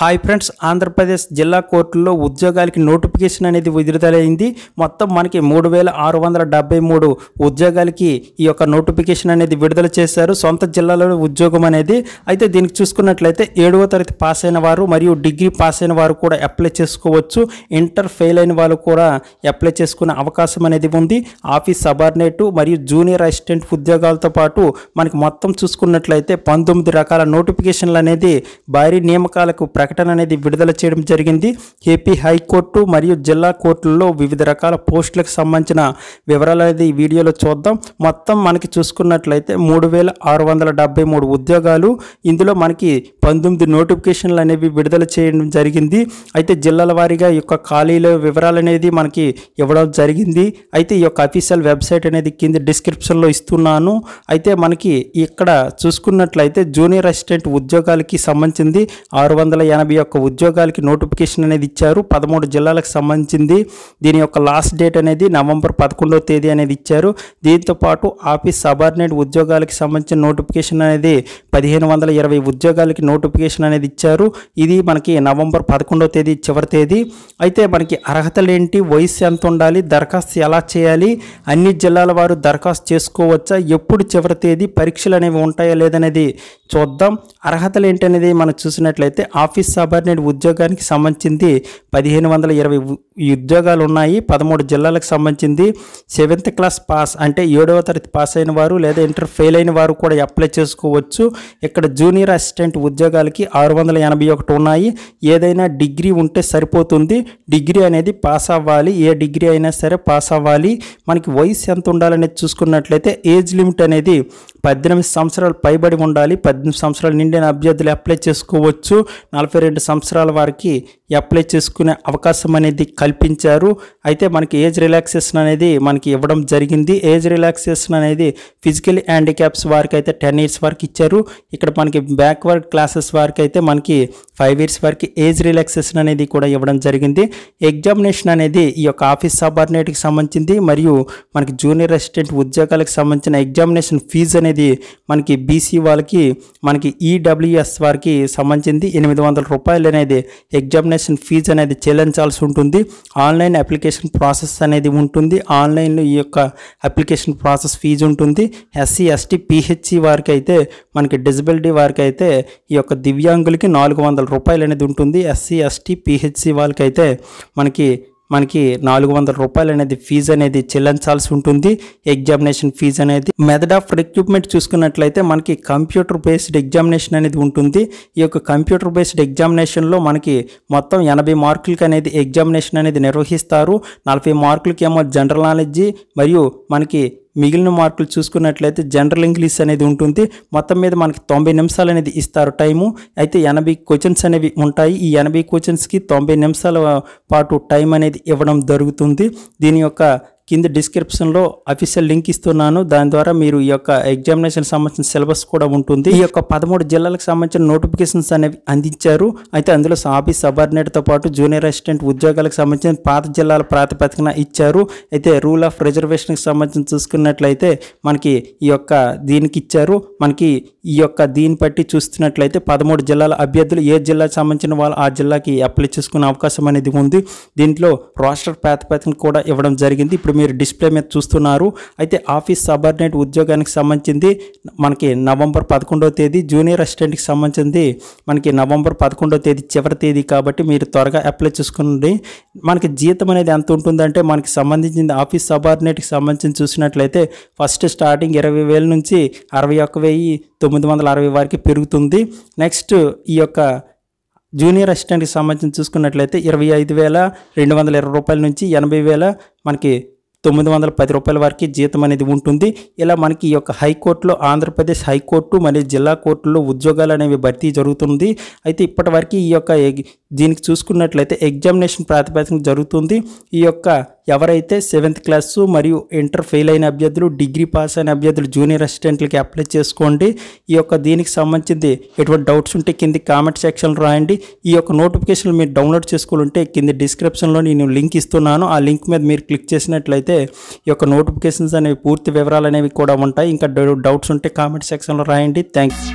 hi friends Andhra Pradesh జిల్లా కోర్టుల్లో ఉద్యోగాలకి నోటిఫికేషన్ అనేది విడుదలైంది మొత్తం మనకి మూడు వేల ఆరు వందల డెబ్బై మూడు ఉద్యోగాలకి ఈ యొక్క నోటిఫికేషన్ అనేది విడుదల చేశారు సొంత జిల్లాలో ఉద్యోగం అనేది అయితే దీనికి చూసుకున్నట్లయితే ఏడవ తరగతి పాస్ అయిన వారు మరియు డిగ్రీ పాస్ అయిన వారు కూడా అప్లై చేసుకోవచ్చు ఇంటర్ ఫెయిల్ అయిన వాళ్ళు కూడా అప్లై చేసుకునే అవకాశం అనేది ఉంది ఆఫీస్ సబార్డినేటు మరియు జూనియర్ అసిస్టెంట్ ఉద్యోగాలతో పాటు మనకి మొత్తం చూసుకున్నట్లయితే పంతొమ్మిది రకాల నోటిఫికేషన్లు అనేది భారీ నియామకాలకు ప్ర ప్రకటన అనేది విడుదల చేయడం జరిగింది ఏపీ హైకోర్టు మరియు జిల్లా కోర్టుల్లో వివిధ రకాల పోస్టులకు సంబంధించిన వివరాలు అనేది వీడియోలో చూద్దాం మొత్తం మనకి చూసుకున్నట్లయితే మూడు వేల ఆరు వందల డెబ్బై మూడు ఉద్యోగాలు ఇందులో మనకి పంతొమ్మిది నోటిఫికేషన్లు అనేవి విడుదల చేయడం జరిగింది అయితే జిల్లాల వారీగా ఈ యొక్క ఖాళీల వివరాలు అనేది మనకి ఇవ్వడం జరిగింది అయితే ఈ యొక్క అఫీషియల్ వెబ్సైట్ అనేది కింద డిస్క్రిప్షన్లో ఇస్తున్నాను అయితే మనకి ఇక్కడ చూసుకున్నట్లయితే జూనియర్ అసిస్టెంట్ ఉద్యోగాలకి సంబంధించింది ఆరు వందల ఎనభై యొక్క ఉద్యోగాలకి నోటిఫికేషన్ అనేది ఇచ్చారు పదమూడు జిల్లాలకు సంబంధించింది దీని యొక్క లాస్ట్ డేట్ అనేది నవంబర్ పదకొండవ తేదీ అనేది ఇచ్చారు దీంతోపాటు ఆఫీస్ సబార్డినేట్ ఉద్యోగాలకి సంబంధించిన నోటిఫికేషన్ అనేది పదిహేను వందల ఇరవై ఉద్యోగాలకి నోటి నోటిఫికేషన్ అనేది ఇచ్చారు ఇది మనకి నవంబర్ పదకొండవ తేదీ చివరి తేదీ అయితే మనకి అర్హతలు ఏంటి వయసు ఎంత ఉండాలి దరఖాస్తు ఎలా చేయాలి అన్ని జిల్లాల వారు దరఖాస్తు చేసుకోవచ్చా ఎప్పుడు చివరి తేదీ పరీక్షలు అనేవి ఉంటాయా లేదనేది చూద్దాం అర్హతలు ఏంటనేది మనం చూసినట్లయితే ఆఫీస్ సబార్డినేట్ ఉద్యోగానికి సంబంధించింది పదిహేను వందల ఇరవై ఉద్యోగాలు ఉన్నాయి పదమూడు జిల్లాలకు సంబంధించింది సెవెంత్ క్లాస్ పాస్ అంటే ఏడవ తరగతి పాస్ అయిన వారు లేదా ఇంటర్ ఫెయిల్ అయిన వారు కూడా అప్లై చేసుకోవచ్చు ఇక్కడ జూనియర్ అసిస్టెంట్ ఉద్యోగాలకి ఆరు వందల ఎనభై ఒకటి ఉన్నాయి ఏదైనా డిగ్రీ ఉంటే సరిపోతుంది డిగ్రీ అనేది పాస్ అవ్వాలి ఏ డిగ్రీ అయినా సరే పాస్ అవ్వాలి మనకి వయసు ఎంత ఉండాలనేది చూసుకున్నట్లయితే ఏజ్ లిమిట్ అనేది పద్దెనిమిది సంవత్సరాలు పైబడి ఉండాలి పద్దెనిమిది సంవత్సరాలు నిండిన అభ్యర్థులు అప్లై చేసుకోవచ్చు నలభై రెండు సంవత్సరాల వారికి అప్లై చేసుకునే అవకాశం అనేది కల్పించారు అయితే మనకి ఏజ్ రిలాక్సేషన్ అనేది మనకి ఇవ్వడం జరిగింది ఏజ్ రిలాక్సేషన్ అనేది ఫిజికల్ హ్యాండిక్యాప్స్ వారికి అయితే టెన్ ఇయర్స్ వరకు ఇచ్చారు ఇక్కడ మనకి బ్యాక్వర్డ్ క్లాసెస్ వారికి అయితే మనకి ఫైవ్ ఇయర్స్ వరకు ఏజ్ రిలాక్సేషన్ అనేది కూడా ఇవ్వడం జరిగింది ఎగ్జామినేషన్ అనేది ఈ యొక్క ఆఫీస్ సబార్డినేట్కి సంబంధించింది మరియు మనకి జూనియర్ అసిస్టెంట్ ఉద్యోగాలకు సంబంధించిన ఎగ్జామినేషన్ ఫీజు అనేది మనకి బీసీ వాళ్ళకి మనకి ఈడబ్ల్యూఎస్ e వారికి సంబంధించింది ఎనిమిది వందల రూపాయలు అనేది ఎగ్జామినేషన్ ఎగ్జామినేషన్ ఫీజు అనేది చెల్లించాల్సి ఉంటుంది ఆన్లైన్ అప్లికేషన్ ప్రాసెస్ అనేది ఉంటుంది ఆన్లైన్లో ఈ యొక్క అప్లికేషన్ ప్రాసెస్ ఫీజు ఉంటుంది ఎస్సీ ఎస్టీ పిహెచ్సి వారికి అయితే మనకి డిజబిలిటీ వారికి అయితే ఈ యొక్క దివ్యాంగులకి నాలుగు వందల రూపాయలు అనేది ఉంటుంది ఎస్సీ ఎస్టీ పిహెచ్సి వాళ్ళకైతే మనకి మనకి నాలుగు వందల రూపాయలు అనేది ఫీజు అనేది చెల్లించాల్సి ఉంటుంది ఎగ్జామినేషన్ ఫీజు అనేది మెథడ్ ఆఫ్ రిక్రూట్మెంట్ చూసుకున్నట్లయితే మనకి కంప్యూటర్ బేస్డ్ ఎగ్జామినేషన్ అనేది ఉంటుంది ఈ యొక్క కంప్యూటర్ బేస్డ్ ఎగ్జామినేషన్లో మనకి మొత్తం ఎనభై మార్కులకి అనేది ఎగ్జామినేషన్ అనేది నిర్వహిస్తారు నలభై మార్కులకి ఏమో జనరల్ నాలెడ్జి మరియు మనకి మిగిలిన మార్కులు చూసుకున్నట్లయితే జనరల్ ఇంగ్లీష్ అనేది ఉంటుంది మొత్తం మీద మనకి తొంభై నిమిషాలు అనేది ఇస్తారు టైము అయితే ఎనభై క్వశ్చన్స్ అనేవి ఉంటాయి ఈ ఎనభై క్వశ్చన్స్కి తొంభై నిమిషాల పాటు టైం అనేది ఇవ్వడం జరుగుతుంది దీని యొక్క కింద డిస్క్రిప్షన్లో అఫీషియల్ లింక్ ఇస్తున్నాను దాని ద్వారా మీరు ఈ యొక్క ఎగ్జామినేషన్ సంబంధించిన సిలబస్ కూడా ఉంటుంది ఈ యొక్క పదమూడు జిల్లాలకు సంబంధించిన నోటిఫికేషన్స్ అనేవి అందించారు అయితే అందులో ఆఫీస్ సబార్డినేట్తో పాటు జూనియర్ అసిస్టెంట్ ఉద్యోగాలకు సంబంధించిన పాత జిల్లాల ప్రాతిపదికన ఇచ్చారు అయితే రూల్ ఆఫ్ రిజర్వేషన్కి సంబంధించి చూసుకున్నట్లయితే మనకి ఈ యొక్క దీనికి ఇచ్చారు మనకి ఈ యొక్క దీన్ని బట్టి చూస్తున్నట్లయితే పదమూడు జిల్లాల అభ్యర్థులు ఏ జిల్లాకు సంబంధించిన వాళ్ళు ఆ జిల్లాకి అప్లై చేసుకునే అవకాశం అనేది ఉంది దీంట్లో రాష్ట్ర ప్రాతిపదికన కూడా ఇవ్వడం జరిగింది ఇప్పుడు మీరు డిస్ప్లే మీద చూస్తున్నారు అయితే ఆఫీస్ సబార్డినేట్ ఉద్యోగానికి సంబంధించింది మనకి నవంబర్ పదకొండవ తేదీ జూనియర్ అసిస్టెంట్కి సంబంధించింది మనకి నవంబర్ పదకొండవ తేదీ చివరి తేదీ కాబట్టి మీరు త్వరగా అప్లై చేసుకోండి మనకి జీతం అనేది ఎంత ఉంటుందంటే మనకి సంబంధించింది ఆఫీస్ సబార్డినేట్కి సంబంధించి చూసినట్లయితే ఫస్ట్ స్టార్టింగ్ ఇరవై వేల నుంచి అరవై ఒక్క వెయ్యి తొమ్మిది వందల అరవై వరకు పెరుగుతుంది నెక్స్ట్ ఈ యొక్క జూనియర్ అసిస్టెంట్కి సంబంధించి చూసుకున్నట్లయితే ఇరవై ఐదు వేల రెండు వందల ఇరవై రూపాయల నుంచి ఎనభై వేల మనకి తొమ్మిది వందల పది రూపాయల వరకు జీతం అనేది ఉంటుంది ఇలా మనకి ఈ యొక్క హైకోర్టులో ఆంధ్రప్రదేశ్ హైకోర్టు మరియు జిల్లా కోర్టులో ఉద్యోగాలు అనేవి భర్తీ జరుగుతుంది అయితే ఇప్పటి వరకు ఈ యొక్క దీనికి చూసుకున్నట్లయితే ఎగ్జామినేషన్ ప్రాతిపదికన జరుగుతుంది ఈ యొక్క ఎవరైతే సెవెంత్ క్లాసు మరియు ఇంటర్ ఫెయిల్ అయిన అభ్యర్థులు డిగ్రీ పాస్ అయిన అభ్యర్థులు జూనియర్ అసిస్టెంట్లకి అప్లై చేసుకోండి ఈ యొక్క దీనికి సంబంధించి ఎటువంటి డౌట్స్ ఉంటే కింది కామెంట్ సెక్షన్లో రాయండి ఈ యొక్క నోటిఫికేషన్ మీరు డౌన్లోడ్ చేసుకోవాలంటే కింది డిస్క్రిప్షన్లో నేను లింక్ ఇస్తున్నాను ఆ లింక్ మీద మీరు క్లిక్ చేసినట్లయితే ఈ యొక్క నోటిఫికేషన్స్ అనేవి పూర్తి వివరాలు అనేవి కూడా ఉంటాయి ఇంకా డౌట్స్ ఉంటే కామెంట్ సెక్షన్లో రాయండి థ్యాంక్స్